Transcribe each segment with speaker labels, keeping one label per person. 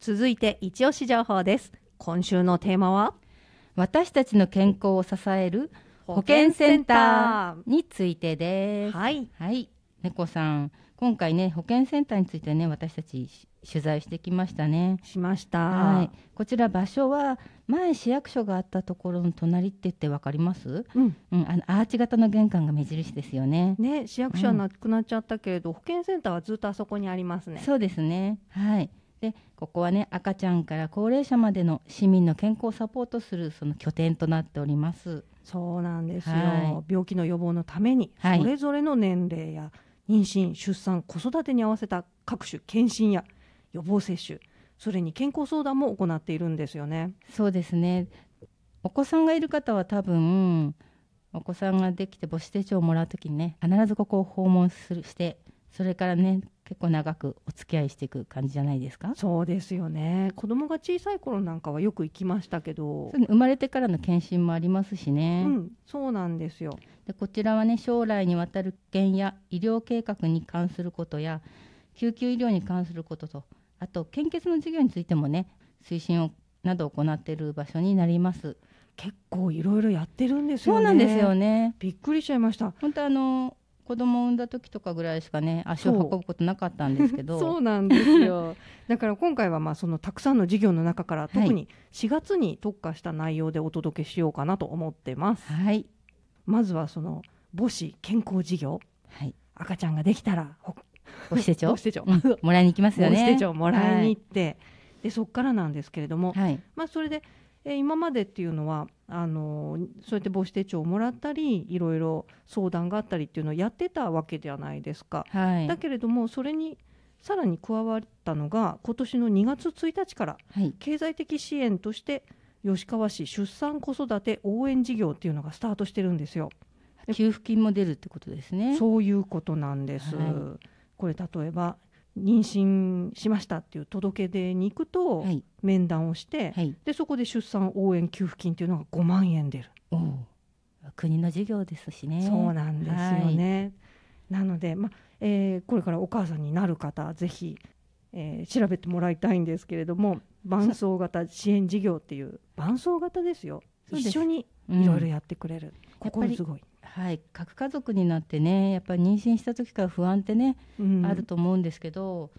Speaker 1: 続いて一押し情報です今週のテーマは私たちの健康を支える保健センターについてですはい、はい、猫さん今回ね保健センターについてね私たち取材してきましたねしました、はい、こちら場所は前市役所があったところの隣って言ってわかります、うん、うん、あのアーチ型の玄関が目印ですよねね
Speaker 2: 市役所はなくなっちゃったけれど、うん、保健センターはずっとあそこにありますねそ
Speaker 1: うですねはいでここはね赤ちゃんから高齢者までの市民の健康をサポートするその拠点となっており
Speaker 2: ますそうなんですよ、はい、病気の予防のためにそれぞれの年齢や妊娠出産子育てに合わせた各種検診や予防接種それに健康相談も行っているんですよねそうですね
Speaker 1: お子さんがいる方は多分お子さんができて母子手帳をもらう時にね必ずここを訪問するしてそれからね結構長くお付き合いしていく感じじゃないです
Speaker 2: かそうですよね子供が小さい頃なんかはよく行きましたけど生
Speaker 1: まれてからの検診もありますしね、うん、そうなんですよでこちらはね将来にわたる保や医療計画に関することや救急医療に関することとあと献血の事業についてもね推進をなど行っている場所になります結構いろいろやってるんですよねそうなんですよねびっくりしちゃいました本当あの子
Speaker 2: 供を産んだ時とかぐらいしかね足を運ぶことなかったんですけど そうなんですよだから今回はまあそのたくさんの授業の中から特に4月に特化した内容でお届けしようかなと思ってます。はい、まずはその母子健康事業、はい、赤ちゃんができたら母子手帳 うもらいに行きますよね。母子手帳もらいに行って、はい、でそこからなんですけれども、はい、まあ、それでえ今までっていうのはあのそうやって母子手帳をもらったりいろいろ相談があったりっていうのをやってたわけじゃないですか。はい、だけれどもそれにさらに加わったのが今年の2月1日から経済的支援として吉川市出産子育て応援事業っていうのがスタートしてるんですよ。給付金も出るってことですね。そういうことなんです。はい、これ例えば妊娠しましたっていう届け出に行くと、面談をして、はい、でそこで出産応援給付金っていうのが5万円出る。国の事業ですしね。そうなんですよね。はい、なので、まえー、これからお母さんになる方ぜひ、えー、調べてもらいたいんですけれども伴走型支援事業っていう伴走型ですよ一緒にいろいろやってくれる、
Speaker 1: ここすごい。はい、核家族になってねやっぱり妊娠した時から不安ってね、うん、あると思うんですけど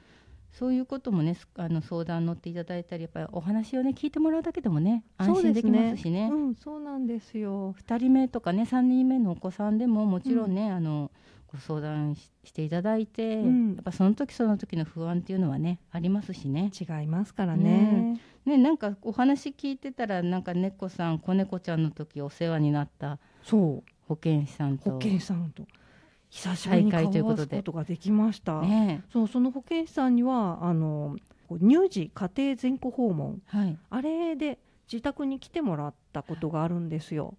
Speaker 1: そういうこともねあの相談乗っていただいたりやっぱりお話をね聞いてもらうだけでもね安心できますしね、ね、う
Speaker 2: ん、そうなんですよ
Speaker 1: 二人目とかね三人目のお子さんでももちろんね、うん、あのご相談ししていただいて、うん、やっぱその時その時の不安っていうのはねありますしね違いますからねね、ねなんかお話聞いてたらなんか猫さん子猫ちゃんの時お世話になったそう保健師さんと保健師さ
Speaker 2: んと久しぶりに交わすことができました、ね、そうその保健師さんにはあの乳児家庭全戸訪問、はい、あれで自宅に来てもらったことがあるんですよ。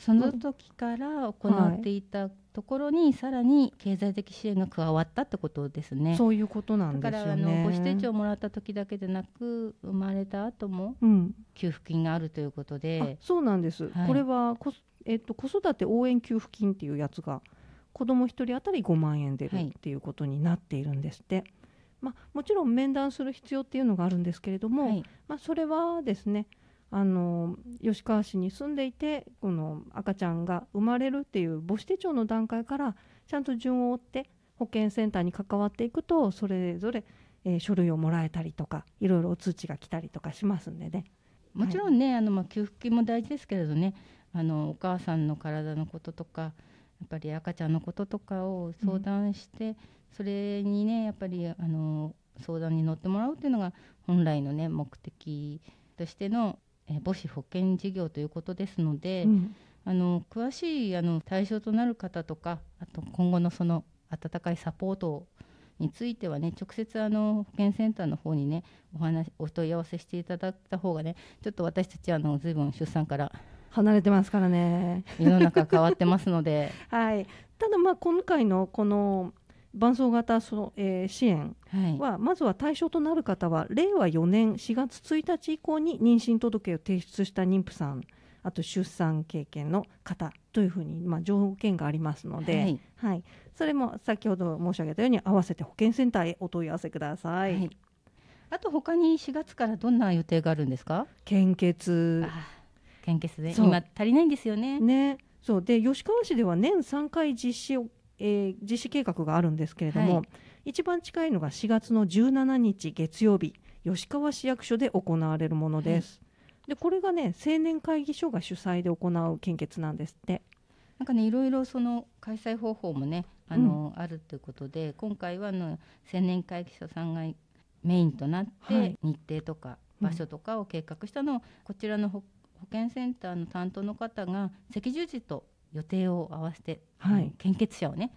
Speaker 2: その
Speaker 1: 時から行っていたところにさらに経済的支援が加わったってことですね。そういうことなんですね。だからあの母子手帳をもらった時だけでなく生まれた後も
Speaker 2: 給付金があるということで。うん、そうなんです。はい、これはこえっと子育て応援給付金っていうやつが子供一人当たり5万円出るっていうことになっているんですって。はい、まあもちろん面談する必要っていうのがあるんですけれども、はい、まあそれはですねあの吉川市に住んでいてこの赤ちゃんが生まれるっていう母子手帳の段階からちゃんと順を追って保健センターに関わっていくとそれぞれ、えー、書類をもらえたりとかいろいろお通知が来たりとかしますんでね。もちろんね、はい、あのまあ給付金も大事ですけれ
Speaker 1: どねあのお母さんの体のこととかやっぱり赤ちゃんのこととかを相談して、うん、それにねやっぱりあの相談に乗ってもらうっていうのが本来のね目的としてのえー、母子保健事業ということですので、うん、あの詳しいあの対象となる方とかあと今後のその温かいサポートについてはね直接あの保健センターの方にねお話お問い合わせしていただいた方がねちょっと私たちあの随分出産から
Speaker 2: 離れてますからね世の中変わってますので はいただまあ今回のこの伴走型その、えー、支援は、はい、まずは対象となる方は令和4年4月1日以降に妊娠届を提出した妊婦さんあと出産経験の方というふうに、まあ、条件がありますので、はい、はい、それも先ほど申し上げたように合わせて保健センターへお問い合わせください。はい、あと他に4月からどんな予定があるんですか？献血。献血で今足りないんですよね。ね。そうで吉川市では年3回実施えー、実施計画があるんですけれども、はい、一番近いのが4月の17日月曜日吉川市役所で行われるものです。はい、でこれがね青年会議所が主催で行う献血なんですって。なんかねいろいろその開催方法もねあ
Speaker 1: の、うん、あるということで今回はあの青年会議所さんがメインとなって、はい、日程とか場所とかを計画したのを、うん、こちらの保健センターの担当の方が赤十字と予定を合わせて、はい、献血者をね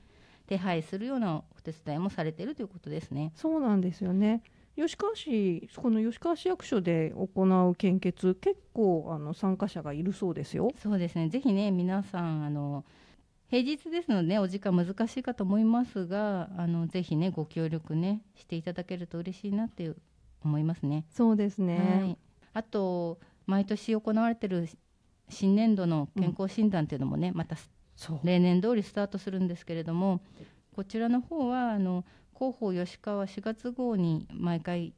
Speaker 1: 手配するようなお手伝いもされているということですね。そうなんですよね吉川市
Speaker 2: この吉川市役所で行う献血結構あの参加者がいるそうで
Speaker 1: すよ。そうですねぜひね皆さんあの平日ですので、ね、お時間難しいかと思いますがあのぜひねご協力ねしていただけると嬉しいなっていう思いますね。そうですね、はい、あと毎年行われている新年度の健康診断というのもね、また例年通りスタートするんですけれどもこちらの方はあの広報吉川4月号に毎回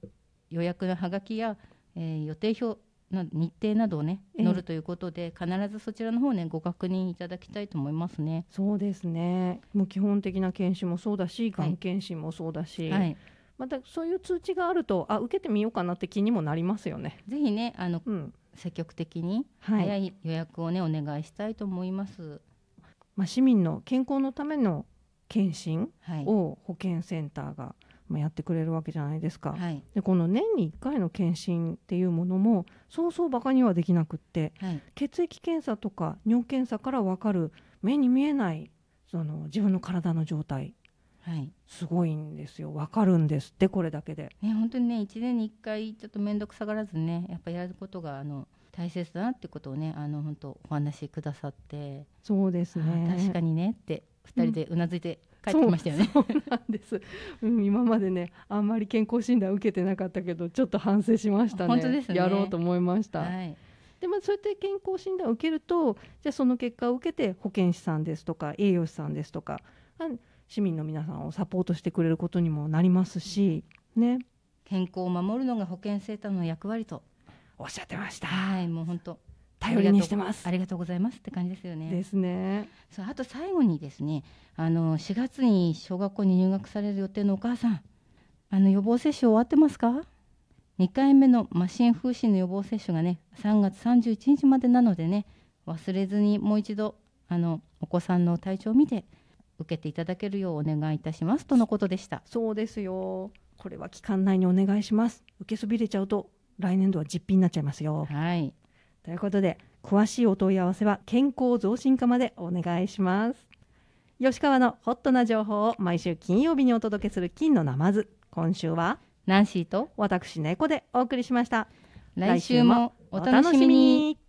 Speaker 1: 予約のはがきや、えー、予定表な日程などをね載るということで、必
Speaker 2: ずそちらの方ねご確認いただきたいと思いますね。そうですね。もう基本的な検診もそうだし、がん検診もそうだし、はい、またそういう通知があるとあ受けてみようかなって気にもなりますよね。ぜ
Speaker 1: ひねあの、う
Speaker 2: ん積極的に早い予約をね、はい、お願いしたいと思います。まあ、市民の健康のための検診を保健センターがやってくれるわけじゃないですか、はい、でこの年に1回の検診っていうものもそうそうバカにはできなくって、はい、血液検査とか尿検査から分かる目に見えないその自分の体の状態すごいんですよわかるんですってこれだけで、
Speaker 1: ね、本当にね1年に1回ちょっと面倒くさがらずねやっぱやることがあの大切だなってことをねあの本当お話しくださって
Speaker 2: そうですね確かに
Speaker 1: ねって2人でうなずいて、帰ってきましたよね
Speaker 2: そうなんです、うん、今までねあんまり健康診断受けてなかったけどちょっと反省しましたね本当ですねやろうと思いました、はい、でまあ、そうやって健康診断を受けるとじゃあその結果を受けて保健師さんですとか栄養士さんですとか市民の皆さんをサポートしてくれることにもなりますし、ね、健康を守るの
Speaker 1: が保健セーターの役割とおっしゃってました。はいもう本当
Speaker 2: 頼りにしてますあ
Speaker 1: りがとうございますって感じですよね。ですね。そうあと最後にですねあの4月に小学校に入学される予定のお母さんあの予防接種終わってますか2回目のマシン風疹の予防接種がね3月31日までなのでね忘れずにもう一度あのお子さんの体調を見て受けていただけるよ
Speaker 2: うお願いいたしますとのことでしたそうですよこれは期間内にお願いします受けそびれちゃうと来年度は実費になっちゃいますよはいということで詳しいお問い合わせは健康増進課までお願いします吉川のホットな情報を毎週金曜日にお届けする金のナマズ今週はナンシーと私猫でお送りしました来週もお楽しみに